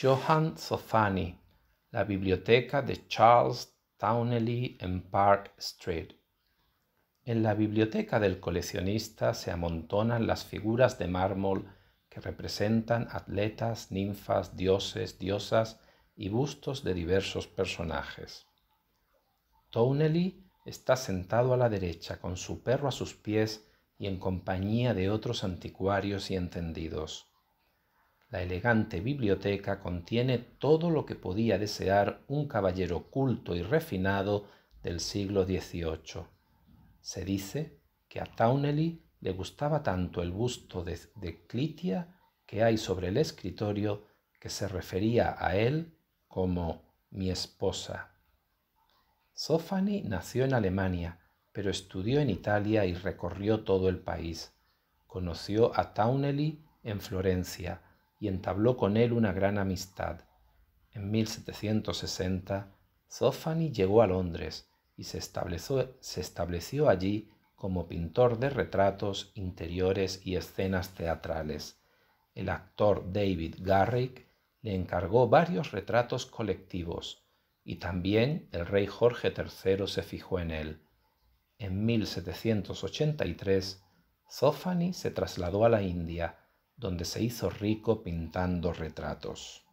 Johann Sofani, la biblioteca de Charles Townley en Park Street. En la biblioteca del coleccionista se amontonan las figuras de mármol que representan atletas, ninfas, dioses, diosas y bustos de diversos personajes. Townley está sentado a la derecha con su perro a sus pies y en compañía de otros anticuarios y entendidos. La elegante biblioteca contiene todo lo que podía desear un caballero culto y refinado del siglo XVIII. Se dice que a Towneley le gustaba tanto el busto de, Clitia que hay sobre el escritorio que se refería a él como mi esposa. Sofani nació en Alemania, pero estudió en Italia y recorrió todo el país. Conoció a Towneley en Florencia, y entabló con él una gran amistad. En 1760, Zoffany llegó a Londres y se estableció, allí como pintor de retratos, interiores y escenas teatrales. El actor David Garrick le encargó varios retratos colectivos y también el rey Jorge III se fijó en él. En 1783, Zoffany se trasladó a la India donde se hizo rico pintando retratos.